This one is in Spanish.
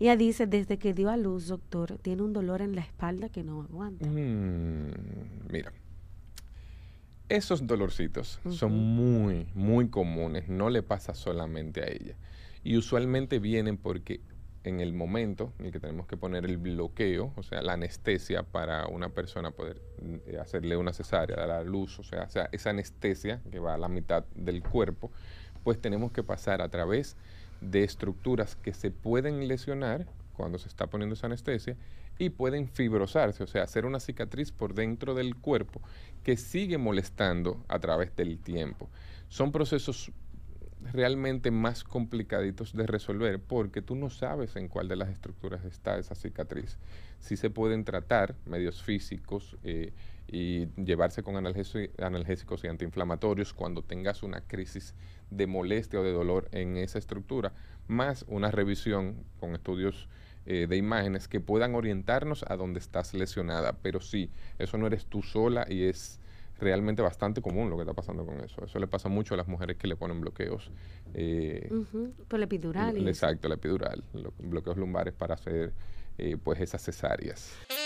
Ella dice, desde que dio a luz, doctor, tiene un dolor en la espalda que no aguanta. Mm, mira, esos dolorcitos son muy, muy comunes, no le pasa solamente a ella. Y usualmente vienen porque en el momento en el que tenemos que poner el bloqueo, o sea, la anestesia para una persona poder eh, hacerle una cesárea, dar a luz, o sea, esa anestesia que va a la mitad del cuerpo, pues tenemos que pasar a través de estructuras que se pueden lesionar cuando se está poniendo esa anestesia y pueden fibrosarse, o sea, hacer una cicatriz por dentro del cuerpo que sigue molestando a través del tiempo. Son procesos realmente más complicaditos de resolver porque tú no sabes en cuál de las estructuras está esa cicatriz. Sí se pueden tratar medios físicos eh, y llevarse con analgésicos y antiinflamatorios cuando tengas una crisis de molestia o de dolor en esa estructura, más una revisión con estudios eh, de imágenes que puedan orientarnos a dónde estás lesionada. Pero sí, eso no eres tú sola y es realmente bastante común lo que está pasando con eso. Eso le pasa mucho a las mujeres que le ponen bloqueos. Eh, Por la epidural. Exacto, la epidural, bloqueos lumbares para hacer eh, pues esas cesáreas.